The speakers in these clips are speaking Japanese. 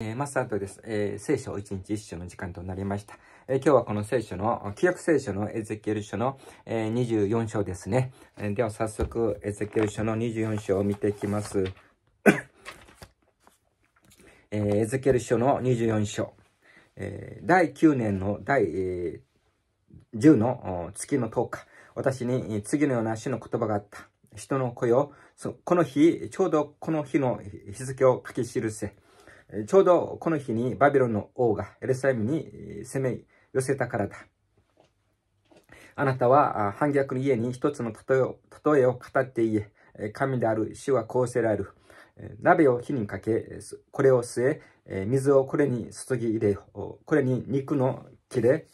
えー、マスターです、えー、聖書を一日一首の時間となりました。えー、今日はこの聖書の、旧約聖書のエゼキエル書の、えー、24章ですね、えー、では早速、エゼキエル書の24章を見ていきます。えー、エゼキエル書の24章、えー、第9年の第、えー、10の月の10日、私に次のような主の言葉があった。人の子よ、この日、ちょうどこの日の日付を書き記せ。ちょうどこの日にバビロンの王がエルサレムに攻め寄せたからだ。あなたは反逆の家に一つの例えを語っていえ、神である主はこうせられる。鍋を火にかけ、これを据え、水をこれに注ぎ入れよ。これに肉の切れ、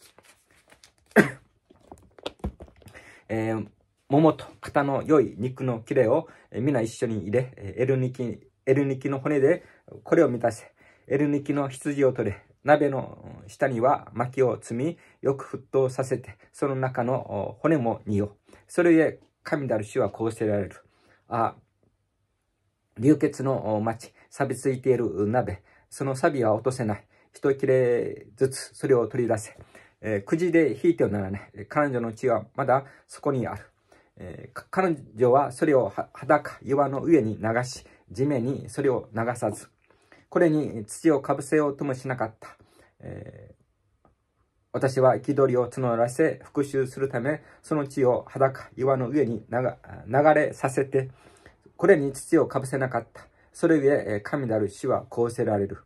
えー、桃と型の良い肉の切れを皆一緒に入れ、エルニキ、エルニキの骨でこれを満たせ。エルニキの羊を取れ。鍋の下には薪を積み、よく沸騰させて、その中の骨も煮よ。それで神なる主はこうしてられる。あ、流血の町、錆びついている鍋、その錆は落とせない。一切れずつそれを取り出せ。えー、くじで引いてはならない。彼女の血はまだそこにある。えー、彼女はそれを裸、岩の上に流し、地面にそれを流さず、これに土をかぶせようともしなかった。えー、私は憤りを募らせ、復讐するため、その地を裸、岩の上に流れさせて、これに土をかぶせなかった。それゆえ、神なる死はこうせられる。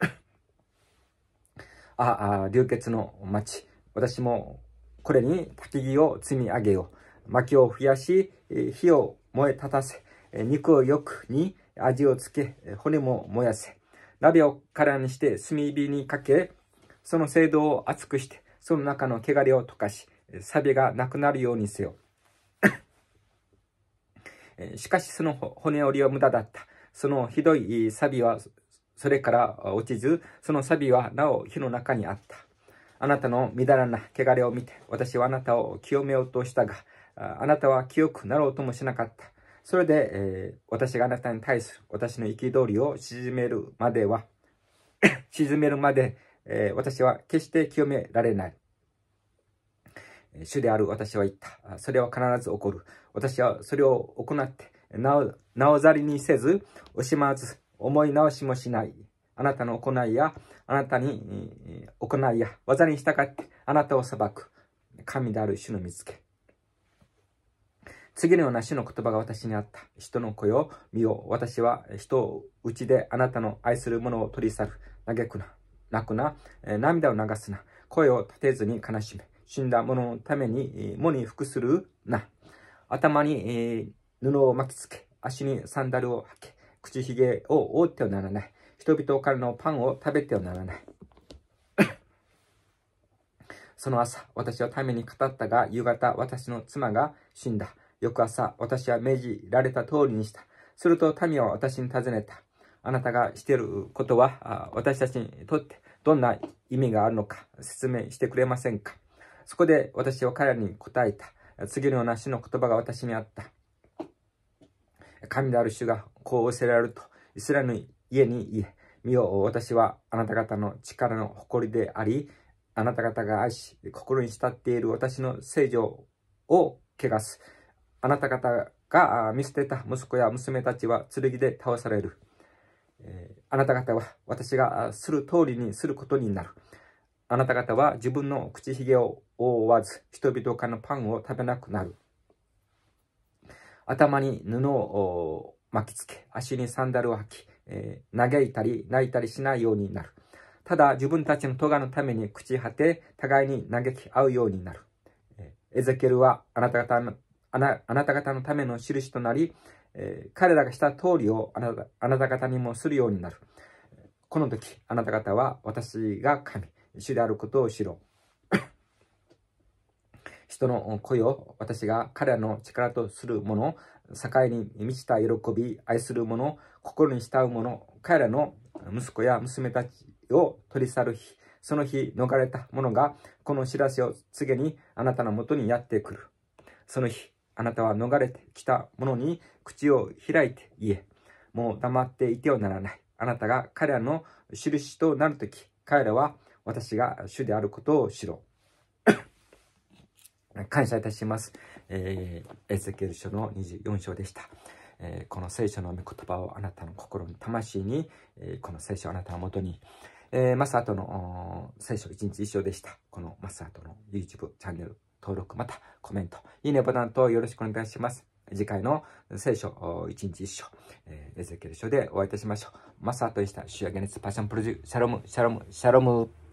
ああ、流血の町。私もこれに焚き木を積み上げよう。薪を増やし、火を燃え立たせ、肉をよくに、味をつけ、骨も燃やせ。鍋を空にして炭火にかけ、その精度を厚くして、その中の汚れを溶かし、錆がなくなるようにせよ。しかしその骨折りは無駄だった。そのひどい錆はそれから落ちず、その錆はなお火の中にあった。あなたのみだらな汚れを見て、私はあなたを清めようとしたが、あなたは清くなろうともしなかった。それで、えー、私があなたに対する私の憤りを沈めるまでは、沈 めるまで、えー、私は決して清められない。主である私は言った。それは必ず起こる。私はそれを行って、なお、なおざりにせず、惜しまず、思い直しもしない。あなたの行いや、あなたに、行いや、技に従って、あなたを裁く。神である主の見つけ。次のような主の言葉が私にあった。人の子よ、見よ、私は人をうちであなたの愛する者を取り去る。嘆くな、泣くな、涙を流すな。声を立てずに悲しめ。死んだ者のために、もに服するな。頭に布を巻きつけ、足にサンダルを履け、口ひげを覆ってはならない。人々からのパンを食べてはならない。その朝、私はために語ったが、夕方、私の妻が死んだ。翌朝、私は命じられた通りにした。すると民は私に尋ねた。あなたがしていることは、私たちにとってどんな意味があるのか説明してくれませんかそこで私は彼らに答えた。次のような主の言葉が私にあった。神である主がこう教えられると、イスラエルの家に言え、見よ、私はあなた方の力の誇りであり、あなた方が愛し、心に慕っている私の聖女を汚す。あなた方が見捨てた息子や娘たちは剣で倒される。えあなた方は私がする通りにすることになる。あなた方は自分の口ひげを覆わず、人々からのパンを食べなくなる。頭に布を巻きつけ、足にサンダルを履き、えー、嘆いたり泣いたりしないようになる。ただ自分たちの咎のために朽ち果て、互いに嘆き合うようになる。エゼケルはあなた方あなた方のための印となり、えー、彼らがした通りをあなたあなた方にもするようになる。この時、あなた方は私が神、主であることを知ろう。人の声を私が彼らの力とするもの、境に満ちた喜び、愛する者、心に慕う者、彼らの息子や娘たちを取り去る日、その日逃れた者がこの知らせを告げにあなたのもとにやってくる。その日、あなたは逃れてきた者に口を開いて言え。もう黙っていてはならない。あなたが彼らの印となるとき、彼らは私が主であることを知ろう。感謝いたします。えー、エゼケル書の24章でした。えー、この聖書の御言葉をあなたの心に、魂に、えー、この聖書をあなたのもとに、えー、マサートの聖書1日1章でした。このマサートの YouTube チャンネル登録、またコメント、いいねボタンとよろしくお願いします。次回の聖書、一日一章、えー、エゼケル書でお会いいたしましょう。マサートでした。主やゲネスパッションプロデュー、シャロム、シャロム、シャロム。